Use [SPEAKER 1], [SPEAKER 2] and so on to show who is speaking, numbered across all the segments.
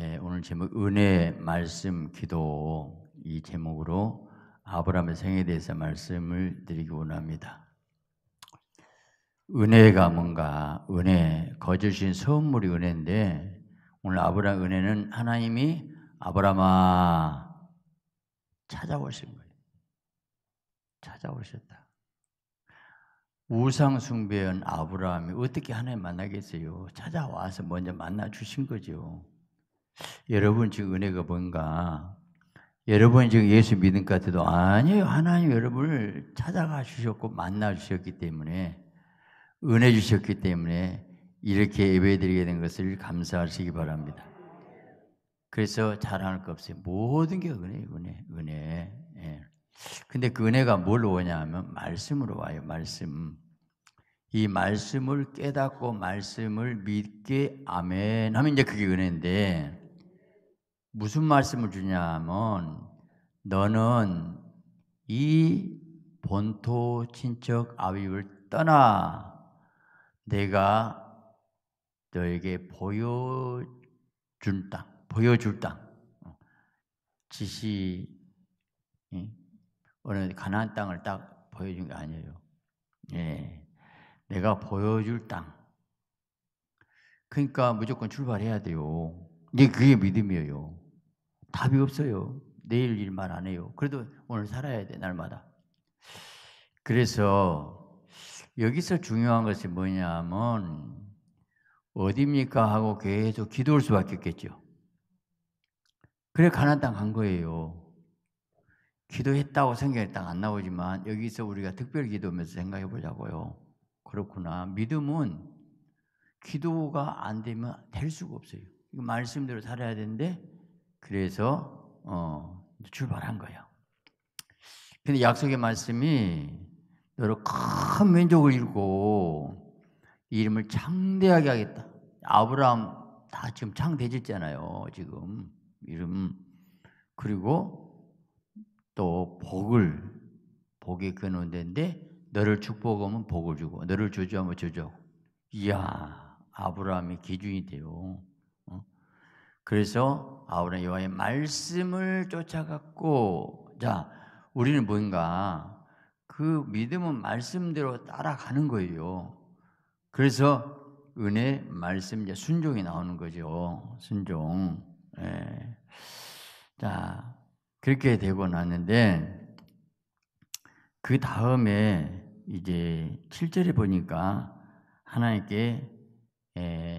[SPEAKER 1] 예, 오늘 제목 은혜 말씀 기도 이 제목으로 아브라함의 생에 대해서 말씀을 드리기 원합니다. 은혜가 뭔가 은혜 거주신 선물이 은혜인데 오늘 아브라함 은혜는 하나님이 아브라함아 찾아오신 거예요. 찾아오셨다. 우상 숭배한 아브라함이 어떻게 하나님 만나겠어요? 찾아와서 먼저 만나 주신 거죠. 여러분 지금 은혜가 뭔가 여러분이 지금 예수 믿는 것 같아도 아니에요. 하나님 여러분을 찾아가 주셨고 만나 주셨기 때문에 은혜 주셨기 때문에 이렇게 예배드리게 된 것을 감사하시기 바랍니다. 그래서 자랑할 거 없어요. 모든 게 은혜, 은혜, 은혜. 예. 근데 그 은혜가 뭘로 오냐 하면 말씀으로 와요. 말씀. 이 말씀을 깨닫고 말씀을 믿게 아멘 하면 이제 그게 은혜인데 무슨 말씀을 주냐면 너는 이 본토 친척 아비을 떠나 내가 너에게 보여준 땅, 보여줄 땅, 지시 어느 가나안 땅을 딱 보여준 게 아니에요. 예, 내가 보여줄 땅. 그러니까 무조건 출발해야 돼요. 이게 그게 믿음이에요. 답이 없어요. 내일 일만 안 해요. 그래도 오늘 살아야 돼, 날마다. 그래서 여기서 중요한 것이 뭐냐면, 어딥니까 하고 계속 기도할 수밖에 없겠죠. 그래, 가난 땅간 거예요. 기도했다고 생각이 딱 안 나오지만, 여기서 우리가 특별 기도면서 하 생각해 보자고요. 그렇구나. 믿음은 기도가 안 되면 될 수가 없어요. 이거 말씀대로 살아야 되는데, 그래서 어, 출발한 거예요. 근데 약속의 말씀이 너로 큰 민족을 이고 이름을 창대하게 하겠다. 아브라함 다 지금 창대지잖아요. 지금 이름 그리고 또 복을 복의 근원대인데 너를 축복하면 복을 주고 너를 저하면주하 이야 아브라함의 기준이 돼요. 그래서 아우나 여호와의 말씀을 쫓아갔고 자 우리는 뭔가 그 믿음은 말씀대로 따라가는 거예요. 그래서 은혜 말씀 이제 순종이 나오는 거죠. 순종. 예. 자 그렇게 되고 났는데 그 다음에 이제 7절에 보니까 하나님께 예,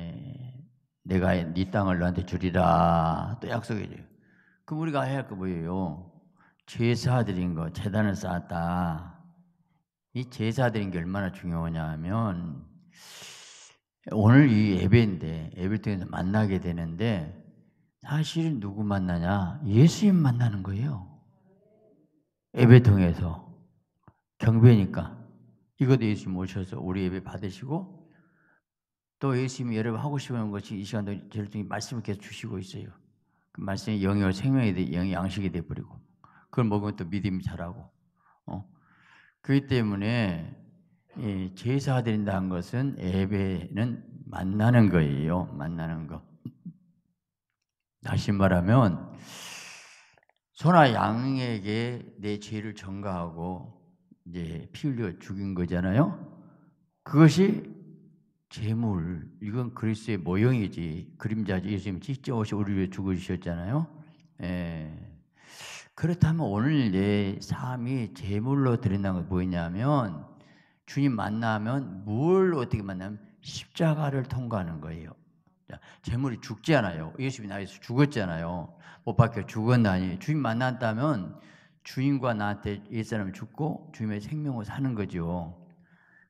[SPEAKER 1] 내가 네 땅을 너한테 주리라 또 약속해줘요. 그럼 우리가 해야 할 거 뭐예요? 제사 드린 거, 재단을 쌓았다. 이 제사 드린 게 얼마나 중요하냐면 오늘 이 예배인데 예배 통해서 만나게 되는데 사실 누구 만나냐? 예수님 만나는 거예요.
[SPEAKER 2] 예배 통해서
[SPEAKER 1] 경배니까 이것도 예수님 오셔서 우리 예배 받으시고 또 예수님이 여러분 하고 싶은 것이 이 시간도 저를 통해 말씀을 계속 주시고 있어요. 그 말씀이 영이와 생명이 돼, 영 양식이 돼버리고 그걸 먹으면 또 믿음이 자라고 어? 그렇기 때문에 예, 제사드린다는 것은 예배는 만나는 거예요. 만나는 거. 다시 말하면 소나 양에게 내 죄를 전가하고 이제 피 흘려 죽인 거잖아요. 그것이 재물 이건 그리스의 모형이지 그림자지 예수님 직접 오시 우리 위해 죽으셨잖아요. 예. 그렇다면 오늘 내 삶이 재물로 드린다는 건 뭐냐면 주님 만나면 뭘 어떻게 만나면 십자가를 통과하는 거예요. 재물이 죽지 않아요. 예수님 나에서 죽었잖아요. 못 박혀 죽었나니 주님 만났다면 주인과 나한테 옛사람 죽고 주님의 생명을 사는 거죠.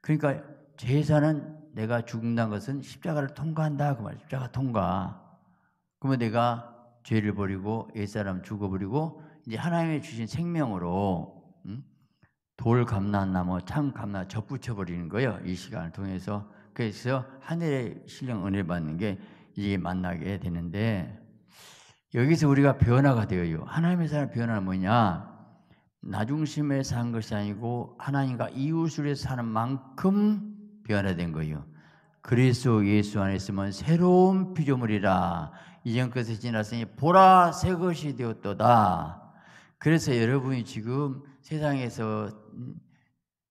[SPEAKER 1] 그러니까 제사는 내가 죽는다는 것은 십자가를 통과한다 그 말. 십자가 통과. 그러면 내가 죄를 버리고 옛사람 죽어버리고 이제 하나님의 주신 생명으로 음? 돌 감난 나무 참 감나 접붙여 버리는 거예요. 이 시간을 통해서 그래서 하늘의 신령 은혜 받는 게 이제 만나게 되는데 여기서 우리가 변화가 되어요. 하나님의 사람 변화는 뭐냐? 나중심에 사는 것이 아니고 하나님과 이웃을 위 사는 만큼 변화된 거예요. 그리스도 예수 안에 있으면 새로운 피조물이라 이전 것에 지났으니 보라 새 것이 되었도다. 그래서 여러분이 지금 세상에서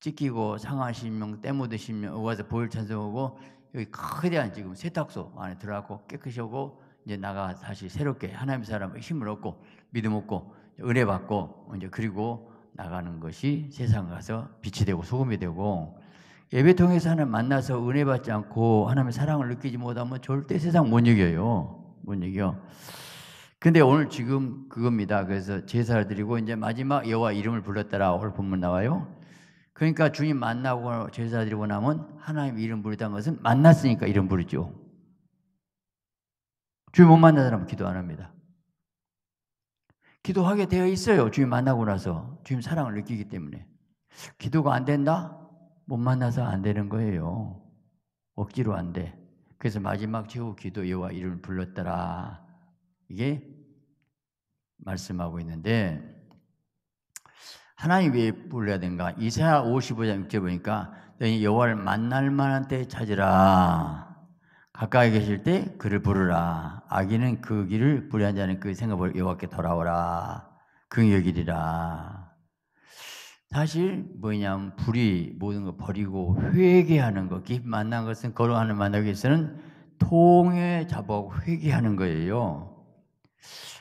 [SPEAKER 1] 찢기고 상한 신명 때묻은 신명 와서 보일 찬송하고 여기 크대한 지금 세탁소 안에 들어가고 깨끗이 오고 이제 나가 다시 새롭게 하나님사람 힘을 얻고 믿음 얻고 은혜 받고 이제 그리고 나가는 것이 세상 가서 빛이 되고 소금이 되고 예배 통해서 하나님 만나서 은혜 받지 않고 하나님의 사랑을 느끼지 못하면 절대 세상 못 이겨요. 못 이겨. 근데 오늘 지금 그겁니다. 그래서 제사를 드리고 이제 마지막 여호와 이름을 불렀더라. 오늘 본문 나와요. 그러니까 주님 만나고 제사 드리고 나면 하나님 이름 부르다는 것은 만났으니까 이름 부르죠. 주님 못 만난 사람은 기도 안 합니다. 기도하게 되어 있어요. 주님 만나고 나서 주님 사랑을 느끼기 때문에 기도가 안 된다? 못 만나서 안 되는 거예요. 억지로 안 돼. 그래서 마지막 최후 기도 여와 호 이름을 불렀더라. 이게 말씀하고 있는데 하나님 왜 불러야 되는가? 이사야 55장 6절 보니까 너희 여호와를 만날 만한 때에 찾으라. 가까이 계실 때 그를 부르라. 아기는 그 길을 불의한 자는 그 생각을 여호와께 돌아오라. 긍휼이라 리 사실 뭐냐면 불이 모든 걸 버리고 회개하는 것, 깊 만난 것은 거룩하는 만나기에서는 통해 잡아고 회개하는 거예요.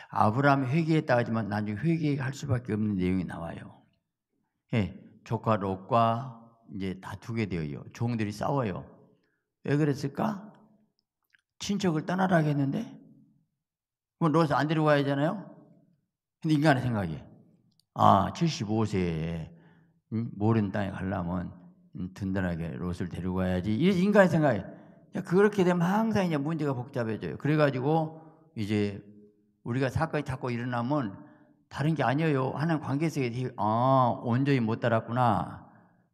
[SPEAKER 1] 아브라함이 회개했다 하지만 나중에 회개할 수밖에 없는 내용이 나와요. 예, 조카 롯과 이제 다투게 되어요. 종들이 싸워요. 왜 그랬을까? 친척을 떠나라고 했는데 그럼 롯을 안 데리고 가야 되잖아요. 근데 인간의 생각이 아 75세에 모른 땅에 가려면 음, 든든하게 롯을 데리고 가야지. 이 인간의 생각이 그렇게 되면 항상 이제 문제가 복잡해져요. 그래가지고 이제 우리가 사건이 자꾸 일어나면 다른 게 아니에요. 하나님 관계 속에 아 온전히 못 따랐구나.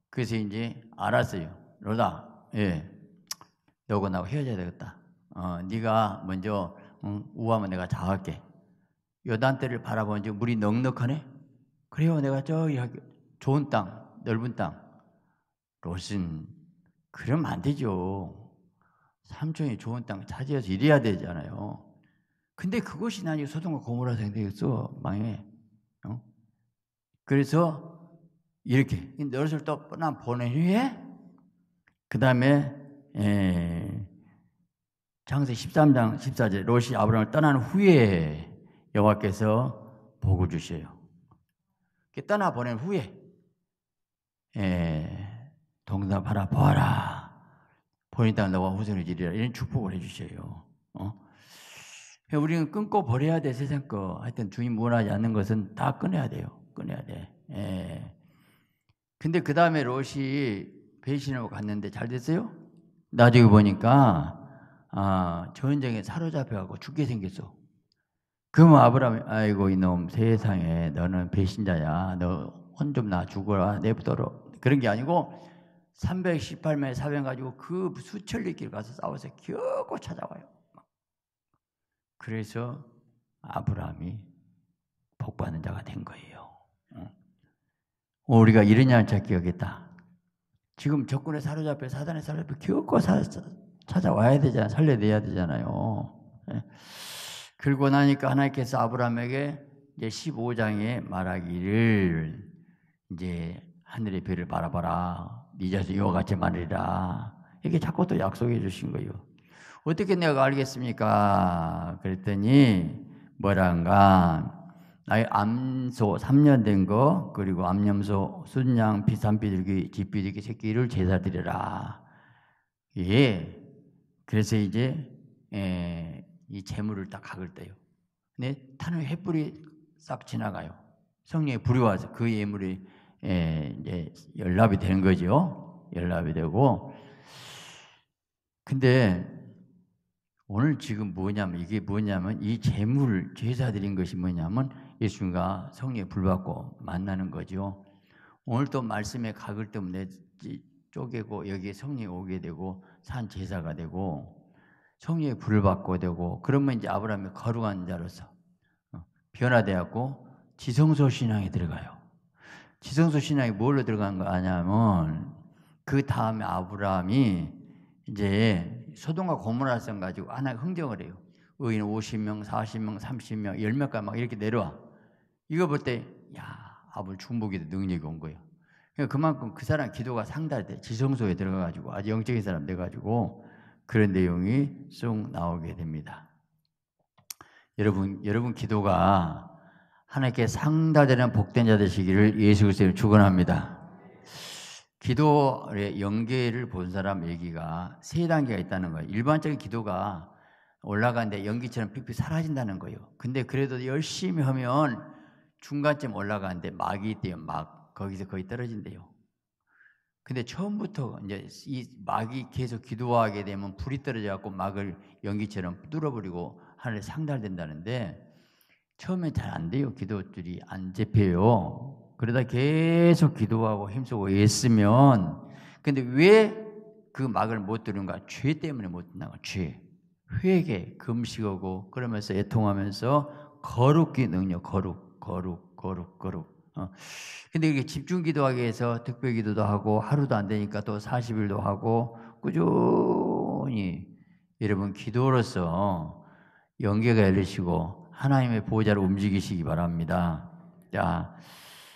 [SPEAKER 1] 그래서 이제 알았어요. 로다, 예, 너고 나고 헤어져야 되겠다. 어, 네가 먼저 응, 우하면 내가 자할게. 요단 때를 바라보는지 물이 넉넉하네. 그래요, 내가 저기 하게. 좋은 땅, 넓은 땅. 로은 그러면 안 되죠. 삼촌이 좋은 땅 차지해서 이래야 되잖아요. 근데 그것이 나중에 소동과 고모라 생되겠어 망해. 어? 그래서 이렇게 롯을 또 떠나 보낸 후에 그 다음에 장세 예, 13장 14절 로이 아브라함을 떠난 후에 여호와께서 복을 주셔요. 떠나 보낸 후에 예, 동답하라 보아라 보인다 너와 후손을 지리라 이런 축복을 해주세요 어? 그러니까 우리는 끊고 버려야 돼 세상 거. 하여튼 주님 원하지 않는 것은 다 끊어야 돼요. 끊어야 돼. 예. 근데 그 다음에 롯이 배신하고 갔는데 잘 됐어요? 나중에 보니까 아, 전쟁에 사로잡혀가고 죽게 생겼어. 그럼 아브라함이 아이고 이놈 세상에 너는 배신자야. 너 혼 좀 나 죽어라. 내부려둬 그런 게 아니고 318명의 사병 가지고 그 수천리 길 가서 싸워서 겨우 찾아와요. 그래서 아브라함이 복받는 자가 된 거예요. 우리가 이러냐는 잘 기억했다. 지금 적군에 사로잡혀 사단에 사로잡혀 겨우 찾아와야 되잖아. 살려내야 되잖아요. 예. 그리고 나니까 하나님께서 아브라함에게 이제 15장에 말하기를 이제 하늘의 별을 바라봐라. 네 자식 이와 같이 말이라. 이게 자꾸 또 약속해 주신 거예요. 어떻게 내가 알겠습니까? 그랬더니 뭐란가 나의 암소 3년 된 거 그리고 암염소 순양 비산비둘기 집비둘기 새끼를 제사 드려라. 예. 그래서 이제 예, 이 재물을 딱 각을 떼요. 근데 타는 횃불이 싹 지나가요. 성령의 불이 와서 그 예물이 예, 이제 연락이 되는 거죠. 연락이 되고. 근데 오늘 지금 뭐냐면 이게 뭐냐면 이 재물 제사 드린 것이 뭐냐면 예수님과 성령에 불받고 만나는 거죠. 오늘 또 말씀의 각을 때문에 쪼개고 여기에 성령이 오게 되고 산 제사가 되고 성령의 불 받고 되고 그러면 이제 아브라함이 거룩한 자로서 어, 변화되었고 지성소 신앙에 들어가요. 지성소 신앙이 뭘로 들어간 거아냐면 그 다음에 아브라함이 이제 소동과 고모라성 가지고 하나 흥정을 해요. 의인 50명, 40명, 30명, 10명까지 막 이렇게 내려와. 이거 볼 때, 야, 아불 브충복이 능력이 온 거예요. 그러니까 그만큼 그 사람 기도가 상달돼. 지성소에 들어가가지고, 아주 영적인 사람 돼가지고, 그런 내용이 쏙 나오게 됩니다. 여러분, 여러분 기도가 하나님께 상다되는 복된 자 되시기를 예수 그리스도를 축원합니다. 기도의 연계를 본 사람 얘기가 세 단계가 있다는 거예요. 일반적인 기도가 올라가는데 연기처럼 픽픽 사라진다는 거예요. 근데 그래도 열심히 하면 중간쯤 올라가는데 막이 있대요. 막 거기서 거의 떨어진대요. 근데 처음부터 이제 이 막이 계속 기도하게 되면 불이 떨어져 갖고 막을 연기처럼 뚫어버리고 하늘에 상달된다는데 처음에 잘 안 돼요. 기도들이안 잡혀요. 그러다 계속 기도하고 힘쓰고 했으면 근데 왜 그 막을 못 두는가? 죄 때문에 못 든다고 죄. 회개, 금식하고 그러면서 애통하면서 거룩기 능력, 거룩, 거룩, 거룩, 거룩. 어. 근데 이렇게 집중 기도하기 위해서 특별 기도도 하고 하루도 안 되니까 또 40일도 하고 꾸준히 여러분 기도로서 연계가 열리시고 하나님의 보호자로 움직이시기 바랍니다. 자,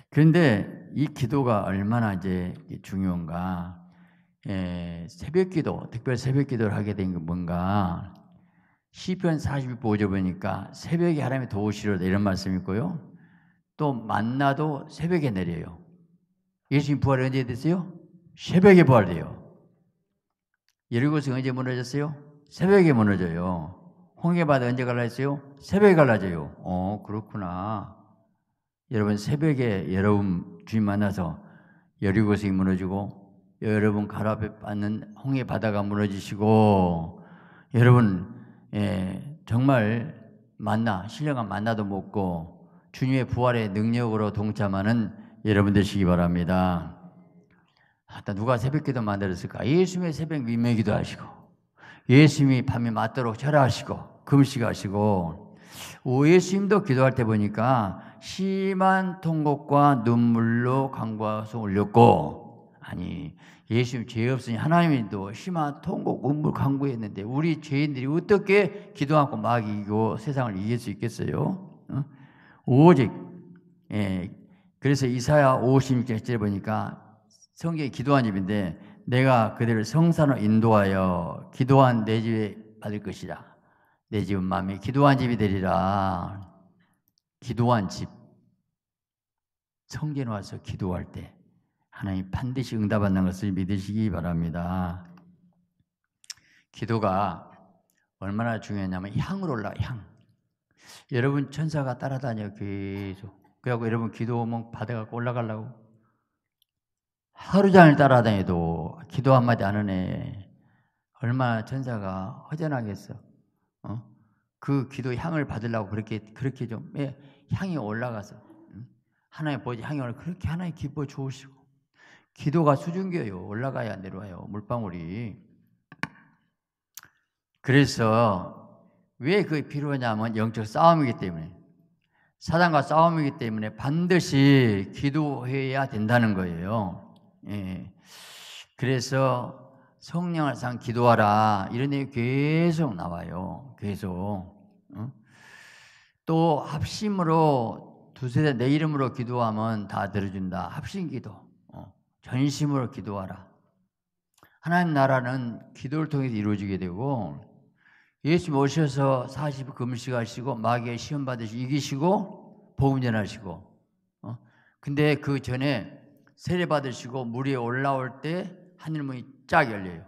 [SPEAKER 1] 그런데 이 기도가 얼마나 이제 중요한가. 에, 예, 새벽 기도, 특별 새벽 기도를 하게 된 게 뭔가. 시편 40보 보니까 새벽에 하나님의 도우시로다 이런 말씀이 있고요. 또 만나도 새벽에 내려요. 예수님 부활이 언제 됐어요? 새벽에 부활돼요. 예루고성 언제 무너졌어요? 새벽에 무너져요. 홍해바다 언제 갈라져요? 새벽에 갈라져요. 어, 그렇구나. 여러분, 새벽에 여러분 주님 만나서 여리고성이 무너지고, 여러분 갈아에 빠는 홍해바다가 무너지시고, 여러분, 예, 정말 만나, 신령한 만나도 먹고, 주님의 부활의 능력으로 동참하는 여러분 되시기 바랍니다. 아따 누가 새벽 기도 만들었을까? 예수님의 새벽 위메 기도 하시고, 예수님이 밤에 맞도록 절하시고 금식하시고 예수님도 기도할 때 보니까 심한 통곡과 눈물로 강과성 올렸고 아니 예수님 죄 없으니 하나님도 심한 통곡 눈물 강구했는데 우리 죄인들이 어떻게 기도하고 막 이기고 세상을 이길 수 있겠어요? 어? 오직 예. 그래서 이사야 56장 1절에 보니까 성경에 기도한 집인데 내가 그들을 성산으로 인도하여 기도한 내 집에 받을 것이라. 내 집은 마음이 기도한 집이 되리라. 기도한 집. 성전 와서 기도할 때 하나님 반드시 응답한는 것을 믿으시기 바랍니다. 기도가 얼마나 중요하냐면 향을 올라 향. 여러분 천사가 따라다녀 계속. 그래고 여러분 기도 오면 받아갖고 올라가려고 하루 종일 따라다녀도 기도 한마디 하는 얼마 천사가 허전하겠어. 어? 그 기도 향을 받으려고 그렇게 그렇게 좀 예, 향이 올라가서 하나의 보지 향이 올라 그렇게 하나의 기뻐 좋으시고 기도가 수증겨요 올라가야 내려와요 물방울이 그래서 왜 그게 필요하냐면 영적 싸움이기 때문에 사단과 싸움이기 때문에 반드시 기도해야 된다는 거예요. 예. 그래서 성령을 상 기도하라 이런 얘기 계속 나와요. 계속 응? 또 합심으로 두세 대내 이름으로 기도하면 다 들어준다. 합심 기도, 어. 전심으로 기도하라. 하나님 나라는 기도를 통해서 이루어지게 되고 예수 모셔서 40 금식하시고 마귀의 시험 받으시 이기시고 복음 전하시고 어? 근데 그 전에 세례 받으시고 물이 올라올 때 하늘문이 쫙 열려요.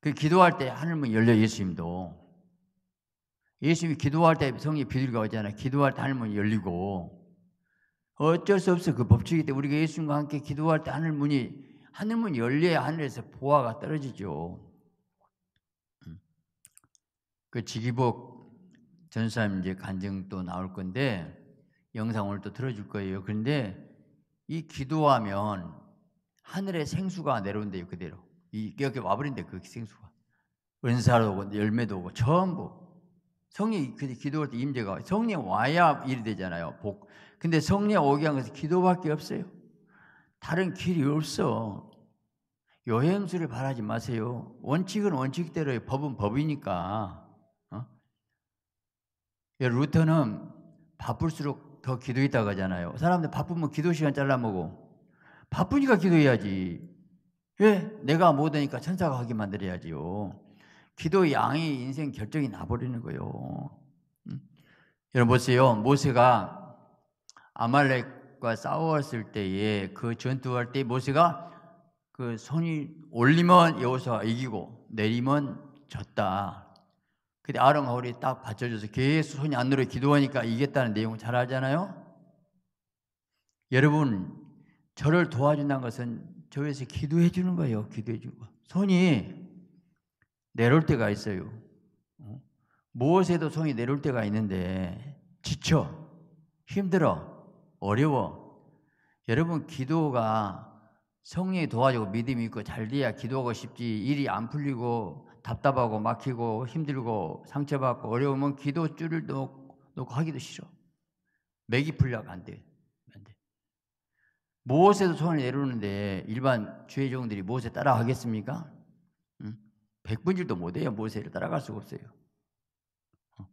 [SPEAKER 1] 그 기도할 때 하늘문 열려 예수님도. 예수님이 기도할 때 성령 비둘기가 오잖아요. 기도할 때 하늘문이 열리고 어쩔 수 없어 그 법칙이 때 우리가 예수님과 함께 기도할 때 하늘문이 하늘문 열려야 하늘에서 보화가 떨어지죠. 음. 그 지기복 전사님 이제 간증 또 나올 건데 영상을 또 틀어줄 거예요. 그런데 이 기도하면 하늘에 생수가 내려온대요 그대로 이 여기 와버린대 그 생수가 은사도 오고 열매도 오고 전부 성령 기도할 때 임재가 성령 와야 일이 되잖아요 복 근데 성령 오게 한 것은 기도밖에 없어요 다른 길이 없어 요행수를 바라지 마세요 원칙은 원칙대로의 법은 법이니까 어? 예, 루터는 바쁠수록 더 기도했다고 하잖아요 사람들 바쁘면 기도 시간 잘라먹어 바쁘니까 기도해야지. 왜? 내가 못하니까 뭐 천사가 하게 만들어야지요. 기도 양이 인생 결정이 나버리는 거요. 응? 여러분 보세요. 모세가 아말렉과 싸웠을 때에 그 전투할 때 모세가 그 손이 올리면 여호수 이기고 내리면 졌다. 근데 아론 하울이 딱 받쳐줘서 계속 손이 안 늘어 기도하니까 이겼다는 내용잘 알잖아요. 여러분 저를 도와준다는 것은 저에서 기도해 주는 거예요. 기도해 주는 손이 내려올 때가 있어요. 어? 무엇에도 손이 내려올 때가 있는데 지쳐, 힘들어, 어려워. 여러분 기도가 성령이 도와주고 믿음이 있고 잘 돼야 기도하고 싶지 일이 안 풀리고 답답하고 막히고 힘들고 상처받고 어려우면 기도 줄을 놓고, 놓고 하기도 싫어. 맥이 풀려가 안 돼. 무엇에도 손을 내려오는데 일반 주의 종들이 무엇에 따라가겠습니까? 백분질도 못해요. 모세를 따라갈 수가 없어요. 어.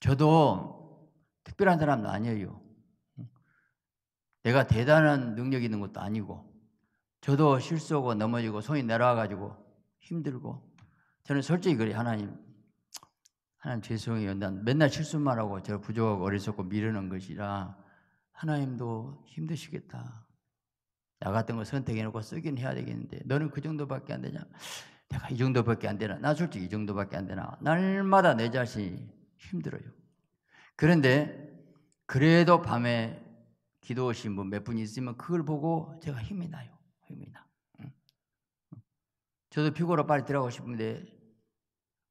[SPEAKER 1] 저도 특별한 사람도 아니에요. 내가 대단한 능력 있는 것도 아니고 저도 실수하고 넘어지고 손이 내려와가지고 힘들고 저는 솔직히 그래 하나님 하나님 죄송해요. 난 맨날 실수만 하고 저 부족하고 어리석고 미루는 것이라 하나님도 힘드시겠다. 나 같은 걸 선택해놓고 쓰긴 해야 되겠는데 너는 그 정도밖에 안 되냐? 내가 이 정도밖에 안 되나? 나 솔직히 이 정도밖에 안 되나? 날마다 내 자신이 힘들어요. 그런데 그래도 밤에 기도 오신 분 몇분 있으면 그걸 보고 제가 힘이 나요. 힘이 나. 저도 피고로 빨리 들어가고 싶은데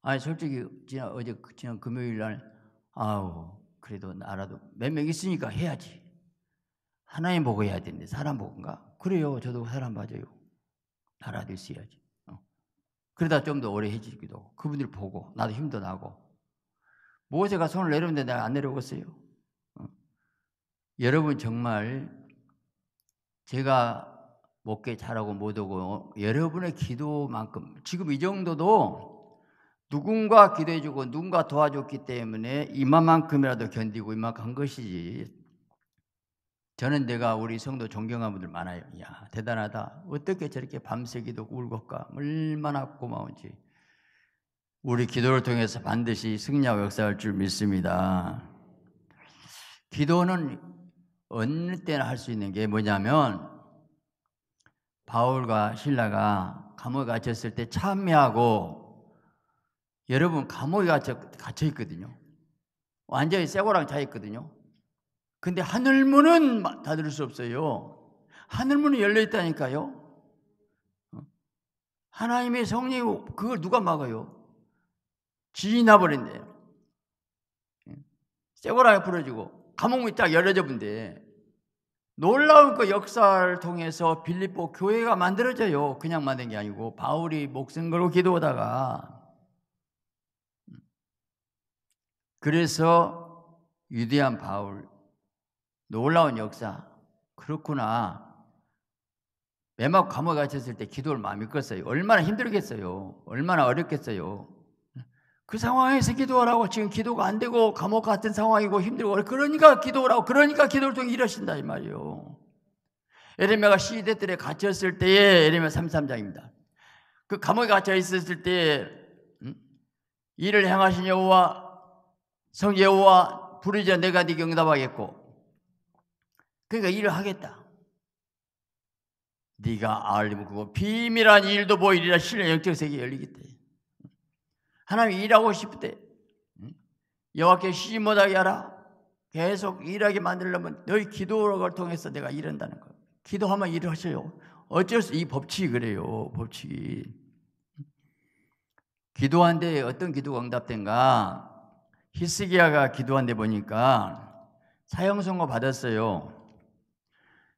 [SPEAKER 1] 아니 솔직히 지난 어제 그 지난 금요일 날 아우 그래도 나라도 몇 명 있으니까 해야지. 하나님 보고 해야 되는데 사람 보고인가? 그래요. 저도 그 사람 맞아요. 나라도 있어야지. 어. 그러다 좀 더 오래 해지기도 하고, 그분들 보고, 나도 힘도 나고. 모세가 손을 내렸는데 내가 안내려갔어요 어. 여러분, 정말 제가 못게 잘하고 못하고, 여러분의 기도만큼, 지금 이 정도도 누군가 기도해주고 누군가 도와줬기 때문에 이만큼이라도 견디고 이만큼 한 것이지 저는 내가 우리 성도 존경하는 분들 많아요. 야 대단하다. 어떻게 저렇게 밤새기도 울것가 얼마나 고마운지. 우리 기도를 통해서 반드시 승리하고 역사할 줄 믿습니다. 기도는 어느 때나 할 수 있는 게 뭐냐면 바울과 신라가 감옥에 갇혔을 때 참여하고 여러분 감옥에 갇혀, 갇혀 있거든요. 완전히 쇠고랑 차 있거든요. 근데 하늘문은 닫을 수 없어요. 하늘문이 열려 있다니까요. 어? 하나님의 성령 이 그걸 누가 막아요? 지나버린대요. 예. 쇠고라에 부러지고 감옥이딱 열려져 본데 놀라운 그 역사를 통해서 빌립보 교회가 만들어져요. 그냥 만든 게 아니고 바울이 목숨 걸고 기도하다가 음. 그래서 위대한 바울 놀라운 역사. 그렇구나. 매막 감옥에 갇혔을 때 기도를 마음 믿었어요. 얼마나 힘들겠어요. 얼마나 어렵겠어요. 그 상황에서 기도하라고 지금 기도가 안 되고 감옥 같은 상황이고 힘들고 그러니까 기도하라고 그러니까 기도를 통해 일하신다 이 말이에요. 에레미야가 시대 들에 갇혔을 때에 에레미야 33장입니다. 그 감옥에 갇혀 있었을 때에 음? 일을 행하신 여호와 성 여호와 부르짖어 내가 네게 응답하겠고 그러니까 일을 하겠다. 네가 알리면 그거 비밀한 일도 보이리라 신의 영적 세계 열리겠대. 하나님 일하고 싶을때 여호와께 쉬지 못하게 하라. 계속 일하게 만들려면 너희 기도를 통해서 내가 일한다는 거예요. 기도하면 일을 하셔요. 어쩔 수 이 법칙이 그래요. 법칙이. 기도한데 어떤 기도가 응답된가? 히스기야가 기도한데 보니까 사형선고 받았어요.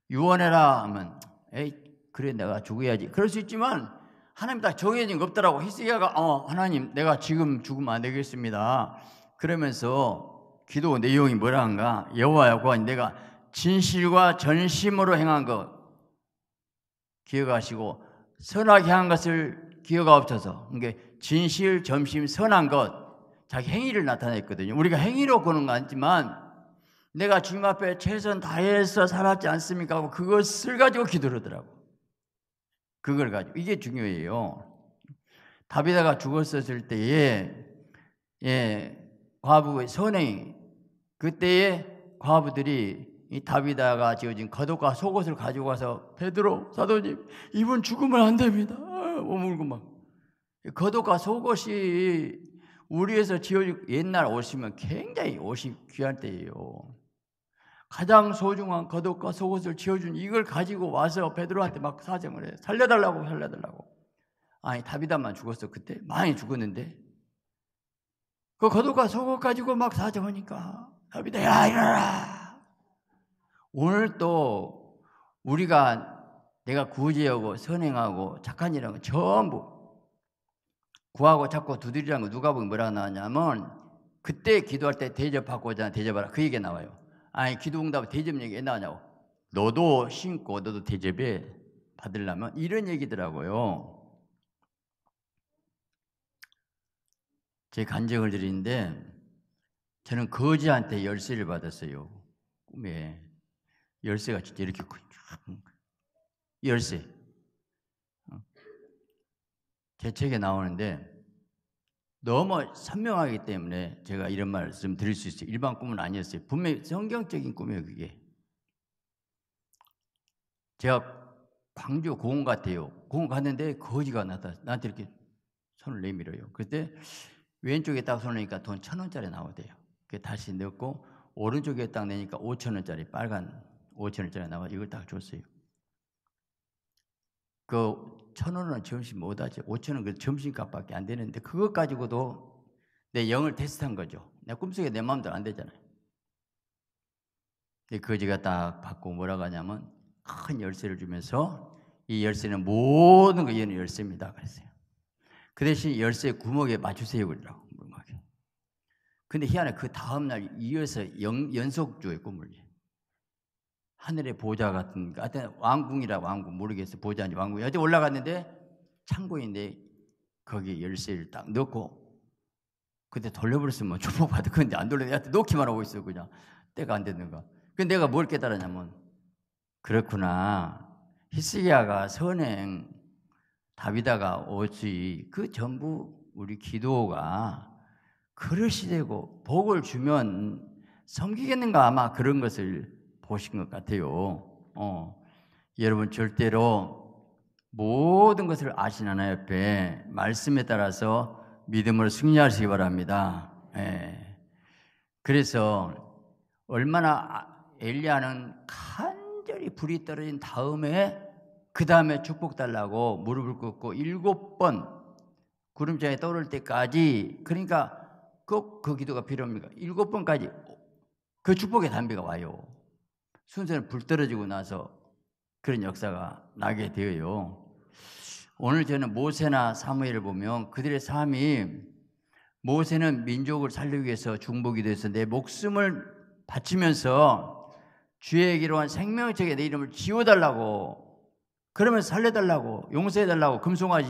[SPEAKER 1] 유언해라 하면 에이 그래 내가 죽어야지 그럴 수 있지만 하나님 딱 정해진 거 없더라고 히스기야가 어 하나님 내가 지금 죽으면 안 되겠습니다 그러면서 기도 내용이 뭐라는가 여호와야 구하니 내가 진실과 전심으로 행한 것 기억하시고 선하게 한 것을 기억하옵소서 그러 그러니까 진실, 점심, 선한 것 자기 행위를 나타냈거든요 우리가 행위로 보는 거 아니지만 내가 주님 앞에 최선 다해서 살았지 않습니까? 하고 그것을 가지고 기도하더라고. 그걸 가지고 이게 중요해요. 다비다가 죽었었을 때에 예, 과부의 선행 그때에 과부들이 이 다비다가 지어진 거독과 속옷을 가지고 가서 베드로 사도님 이분 죽으면 안 됩니다. 아, 오물고 막 거독과 속옷이 우리에서 지어진 옛날 옷이면 굉장히 옷이 귀한 때예요. 가장 소중한 겉옷과 속옷을 지어준 이걸 가지고 와서 베드로한테 막 사정을 해. 살려달라고 살려달라고. 아니 다비다만 죽었어 그때 많이 죽었는데 그 겉옷과 속옷 가지고 막 사정하니까 다비다 야 일어나. 오늘 또 우리가 내가 구제하고 선행하고 착한 일하고 전부 구하고 찾고 두드리라는 거 누가 보면 뭐라 고 나왔냐면 그때 기도할 때 대접받고자 대접하라 그 얘기 나와요. 아니 기도응답 대접 얘기 나냐고 너도 신고 너도 대접에 받으려면 이런 얘기더라고요. 제 간증을 드리는데 저는 거지한테 열쇠를 받았어요. 꿈에 열쇠가 진짜 이렇게 열쇠 어. 제 책에 나오는데 너무 선명하기 때문에 제가 이런 말씀 드릴 수 있어요. 일반 꿈은 아니었어요. 분명히 성경적인 꿈이에요, 그게. 제가 광주 공원 같아요. 공원 갔는데 거지가 나타 나한테 이렇게 손을 내밀어요. 그때 왼쪽에 딱 손으니까 돈 천 원짜리 나오대요. 그 다시 넣고 오른쪽에 딱 내니까 오천 원짜리 빨간 오천 원짜리 나와 이걸 딱 줬어요. 그천 원은 점심 못 하지. 오천 원그 점심값밖에 안 되는데 그것 가지고도 내 영을 테스트한 거죠. 내 꿈속에 내 마음대로 안 되잖아요. 근데 거지가 딱 받고 뭐라고 하냐면 큰 열쇠를 주면서 이 열쇠는 모든 거 얘는 열쇠입니다. 그랬어요. 그 대신 열쇠 구멍에 맞추세요. 그러라고. 근데 희한해 그 다음날 이어서 연, 속주의 꿈을 하늘의 보좌 같은, 하여튼 왕궁이라 왕궁 모르겠어 보좌인지 왕궁. 여태 올라갔는데 창고인데 거기 열쇠를 딱 넣고 그때 돌려버렸으면 주복받을 건데 안 돌려. 여태 놓기만 하고 있어 그냥 때가 안 됐는가. 근데 그 내가 뭘 깨달았냐면 그렇구나. 히스기야가 선행 다비다가 오지 그 전부 우리 기도가 그릇이 되고 복을 주면 섬기겠는가 아마 그런 것을 보신 것 같아요. 어, 여러분 절대로 모든 것을 아신 하나 옆에 말씀에 따라서 믿음을 승리하시기 바랍니다. 예. 그래서 얼마나 아, 엘리야는 간절히 불이 떨어진 다음에 그 다음에 축복 달라고 무릎을 꿇고 일곱 번 구름장에 떠오를 때까지 그러니까 꼭그 기도가 필요합니까? 일곱 번까지 그 축복의 담비가 와요. 순서는 불 떨어지고 나서 그런 역사가 나게 되어요. 오늘 저는 모세나 사무엘을 보면 그들의 삶이 모세는 민족을 살리기 위해서 중복이 돼서 내 목숨을 바치면서 주에게로 한 생명책에 내 이름을 지워달라고 그러면 살려달라고 용서해달라고 금송아지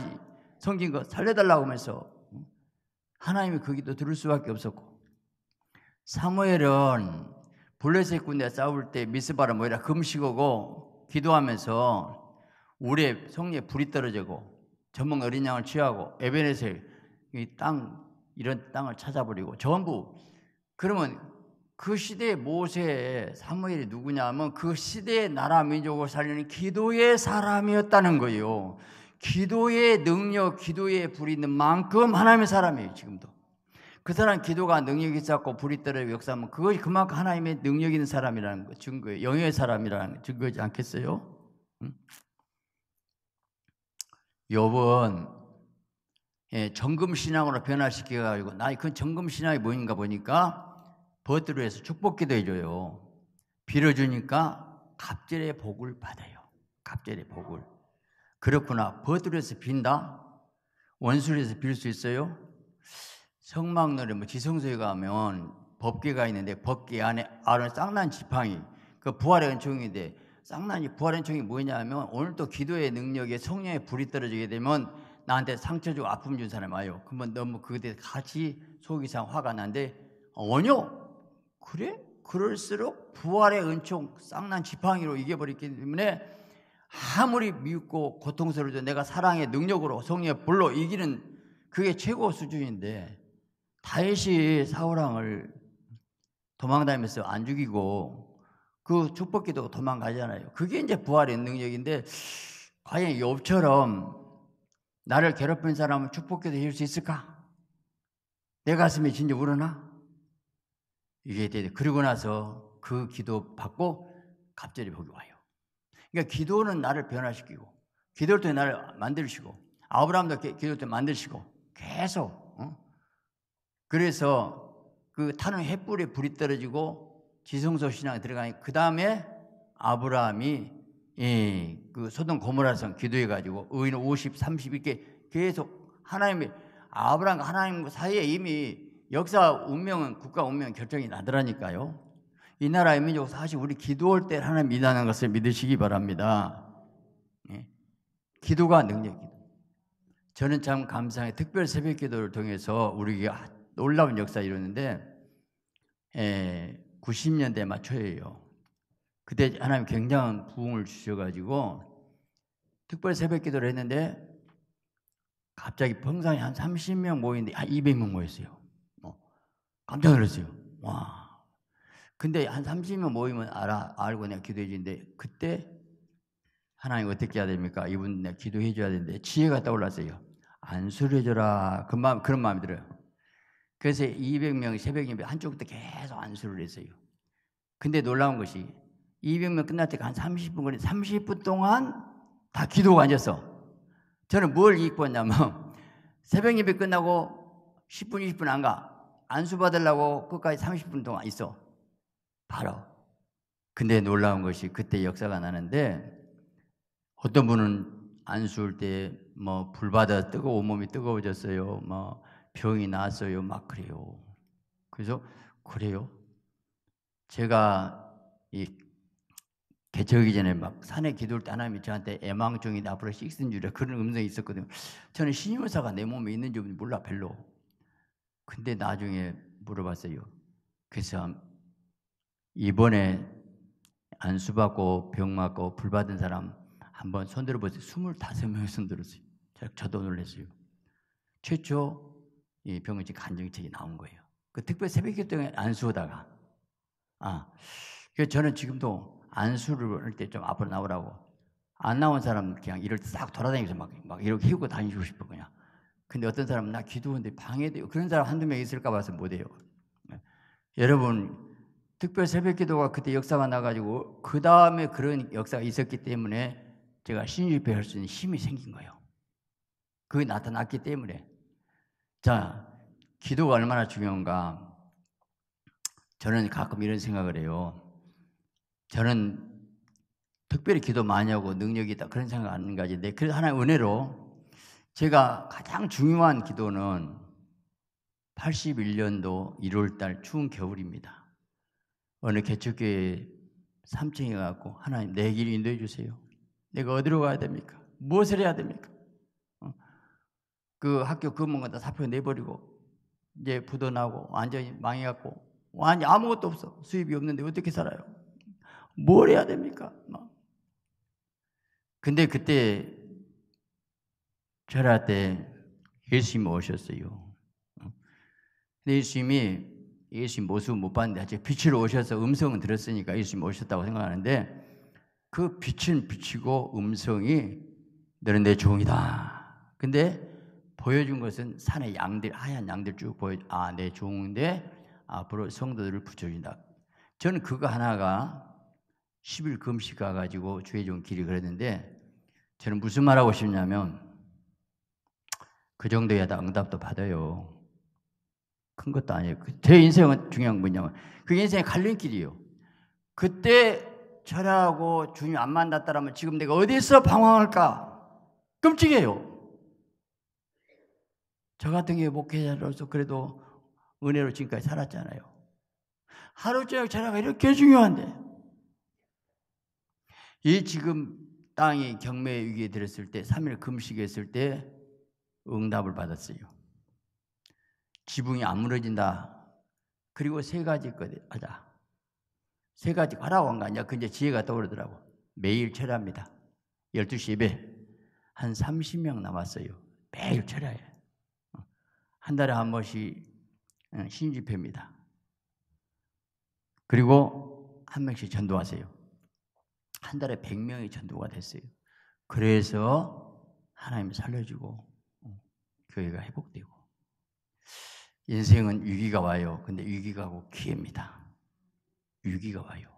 [SPEAKER 1] 성긴 거 살려달라고 하면서 하나님이 거기도 들을 수밖에 없었고 사무엘은 블레셋 군대 싸울 때 미스바라 모이라 금식하고 기도하면서 우리의 성리에 불이 떨어지고 전문 어린 양을 취하고 에베네셀 이 땅 이런 땅을 찾아버리고 전부 그러면 그 시대의 모세의 사무엘이 누구냐면 하그 시대의 나라 민족을 살리는 기도의 사람이었다는 거예요. 기도의 능력, 기도의 불이 있는 만큼 하나님의 사람이에요, 지금도. 그 사람 기도가 능력이 있었고 불이 떨어 역사하면 그것이 그만큼 하나님의 능력 있는 사람이라는 거, 증거예요. 영의 사람이라는 거 증거지 않겠어요? 여번 예, 정금신앙으로 변화시켜가지고, 나, 그 정금신앙이 뭐인가 보니까, 버드로 해서 축복기도 해줘요. 빌어주니까, 갑절의 복을 받아요. 갑절의 복을. 그렇구나. 버드로 해서 빈다? 원수로 해서 빌 수 있어요? 성막놀이 뭐 지성소에 가면 법계가 있는데 법계 안에 아론 쌍난 지팡이 그 부활의 은총인데 쌍난이 부활의 은총이 뭐냐면 오늘도 기도의 능력에 성령의 불이 떨어지게 되면 나한테 상처 주고 아픔 준 사람 아요. 그러면 너무 그대 같이 속이 상 화가 난데 어요 그래? 그럴수록 부활의 은총 쌍난 지팡이로 이겨버렸기 때문에 아무리 미웃고 고통스러워도 내가 사랑의 능력으로 성령의 불로 이기는 그게 최고 수준인데 다윗이 사울왕을 도망다니면서 안 죽이고 그 축복기도 도망가잖아요. 그게 이제 부활의 능력인데 과연 욥처럼 나를 괴롭힌 사람은 축복기도 해줄 수 있을까? 내 가슴이 진짜 우러나? 이게 돼. 그리고 나서 그 기도 받고 갑자기 복이 와요. 그러니까 기도는 나를 변화시키고 기도를 통해 나를 만드시고 아브라함도 기도를 통해 만드시고 계속 그래서 그 타는 횃불에 불이 떨어지고 지성소 신앙에 들어가니 그 다음에 아브라함이 예, 그소동 고모라성 기도해 가지고 의인 50, 30 이렇게 계속 하나님의 아브라함과 하나님 사이에 이미 역사 운명은 국가 운명 결정이 나더라니까요. 이 나라의 민족 사실 우리 기도할 때 하나님 믿는 것을 믿으시기 바랍니다. 예. 기도가 능력이다. 저는 참 감사해 특별 새벽 기도를 통해서 우리가 놀라운 역사 이루는데 90년대 예, 맞춰요. 그때 하나님 굉장한 부흥을 주셔가지고 특별 새벽 기도를 했는데 갑자기 평상에 한 30명 모이는데 한 200명 모였어요. 어, 깜짝 놀랐어요. 와. 근데 한 30명 모이면 알아, 알고 내가 기도해 주는데 그때 하나님 어떻게 해야 됩니까? 이분 내가 기도해 줘야 되는데 지혜가 떠올랐어요. 안수를 해줘라. 그 마음, 그런 마음이 들어요. 그래서 200명이 새벽 예배 한쪽부터 계속 안수를 했어요. 근데 놀라운 것이 200명 끝날 때가 한 30분 걸린 30분 동안 다 기도가 앉았어. 저는 뭘 입고 왔냐면 새벽 예배 끝나고 10분 20분 안 가. 안수 받으려고 끝까지 30분 동안 있어. 바로. 근데 놀라운 것이 그때 역사가 나는데 어떤 분은 안수울 때뭐 불바다 뜨거운몸이 뜨거워졌어요. 뭐 병이 났어요. 막 그래요. 그래서 그래요. 제가 이개척이 전에 막 산에 기도를 따나면 저한테 애망종이나 앞으로 식슨 줄에 그런 음성이 있었거든요. 저는 신임사가 의내 몸에 있는지 몰라 별로. 근데 나중에 물어봤어요. 그래서 이번에 안수 받고 병 맞고 불 받은 사람 한번 손들어 보세요. 25명이 손들었어요. 저도 놀랐어요. 최초 이 병원지 간증책이 나온 거예요. 그 특별 새벽기 동에 안수하다가 아, 그 저는 지금도 안수를 할 때 좀 앞으로 나오라고 안 나온 사람 그냥 이럴 때 싹 돌아다니면서 막, 막 이렇게 히고 다니고 싶어 그냥. 근데 어떤 사람은 나 기도하는데 방해돼요. 그런 사람 한두 명 있을까 봐서 못해요. 네. 여러분 특별 새벽 기도가 그때 역사가 나가지고 그 다음에 그런 역사가 있었기 때문에 제가 신입회 할수 있는 힘이 생긴 거예요. 그게 나타났기 때문에 자, 기도가 얼마나 중요한가. 저는 가끔 이런 생각을 해요. 저는 특별히 기도 많이 하고 능력이 있다 그런 생각 안 가지는데 네, 그래도 하나의 은혜로 제가 가장 중요한 기도는 81년도 1월달 추운 겨울입니다. 어느 개척교회 3층에 가고 하나님 내 길 인도해 주세요. 내가 어디로 가야 됩니까? 무엇을 해야 됩니까? 그 학교 근무가 다 사표 내버리고 이제 부도나고 완전히 망해갖고 완전 아무것도 없어 수입이 없는데 어떻게 살아요? 뭘 해야 됩니까? 막. 근데 그때 저할때 예수님이 오셨어요. 근데 예수님이 예수님 모습 못 봤는데 아직 빛으로 오셔서 음성은 들었으니까 예수님 오셨다고 생각하는데 그 빛은 비치고 음성이 너는 내 종이다. 근데 보여준 것은 산의 양들 하얀 양들 쭉 보여 아내 네, 종인데 앞으로 성도들을 붙여준다. 저는 그거 하나가 10일 금식 가가지고 주의 종 길이 그랬는데 저는 무슨 말하고 싶냐면 그 정도야 다 응답도 받아요. 큰 것도 아니에요. 그 제 인생은 중요한 건 뭐냐면 그 인생의 갈림길이에요. 그때 저라고 주님 안 만났다라면 지금 내가 어디서 방황할까? 끔찍해요. 저 같은 경우 에 목회자로서 그래도 은혜로 지금까지 살았잖아요. 하루 저녁 차라가 이렇게 중요한데 이 지금 땅이 경매 위기에 들었을 때 3일 금식했을 때 응답을 받았어요. 지붕이 안 무너진다. 그리고 세 가지 거 하자. 세 가지 하라고 한 거 아니야. 근데 지혜가 떠오르더라고. 매일 철합니다. 12시 예배. 한 30명 남았어요. 매일 철야해. 한 달에 한 번씩 어, 신집회입니다. 그리고 한 명씩 전도하세요. 한 달에 100명이 전도가 됐어요. 그래서 하나님 이 살려주고 어, 교회가 회복되고 인생은 위기가 와요. 근데 위기가 고 기회입니다. 위기가 와요.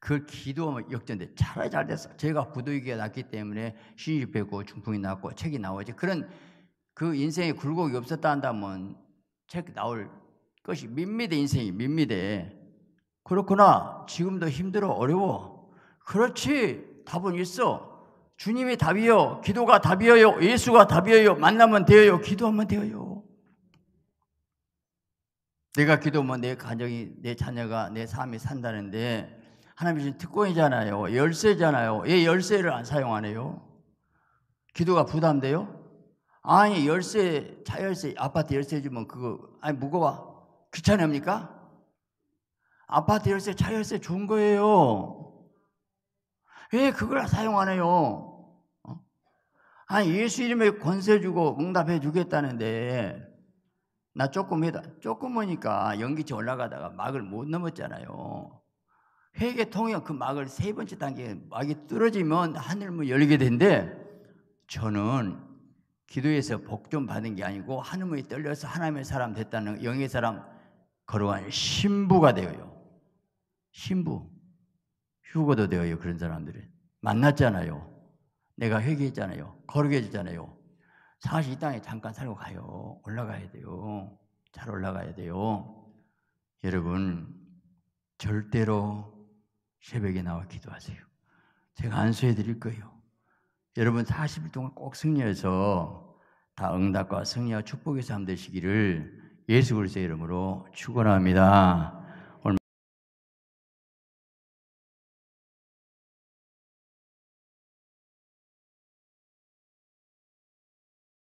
[SPEAKER 1] 그걸 기도하면 역전돼. 차라리 잘 됐어. 제가 부도위기가 났기 때문에 신입했고 중풍이 났고 책이 나오지. 그런 그 인생에 굴곡이 없었다 한다면 책 나올 것이 밋밋해 인생이 밋밋해. 그렇구나. 지금도 힘들어 어려워. 그렇지. 답은 있어. 주님이 답이요. 기도가 답이요. 예수가 답이요. 만나면 되어요. 기도하면 되어요. 내가 기도하면 내 가정이, 내 자녀가, 내 삶이 산다는데 하나님 주신 특권이잖아요. 열쇠잖아요. 얘 열쇠를 안 사용하네요. 기도가 부담돼요? 아니 열쇠 차 열쇠 아파트 열쇠 주면 그거 아니 무거워 귀찮합니까? 아파트 열쇠 차 열쇠 준 거예요. 왜 예, 그걸 사용 하네요 어? 아니 예수 이름에 권세 주고 응답해 주겠다는데 나조금해다조금오니까 연기치 올라가다가 막을 못 넘었잖아요. 회계 통역 그 막을 세 번째 단계 막이 뚫어지면 하늘문 열리게 된대 저는 기도에서 복 좀 받은 게 아니고 하나님이 떨려서 하나님의 사람 됐다는 영의 사람 걸어간 신부가 되어요. 신부. 휴거도 되어요. 그런 사람들은. 만났잖아요. 내가 회개했잖아요. 거룩해지잖아요. 사실 이 땅에 잠깐 살고 가요. 올라가야 돼요. 잘 올라가야 돼요. 여러분, 절대로 새벽에 나와 기도하세요. 제가 안수해 드릴 거예요. 여러분 40일 동안 꼭 승리해서 다 응답과 승리와 축복의 삶 되시기를 예수 그리스도의 이름으로 축원합니다.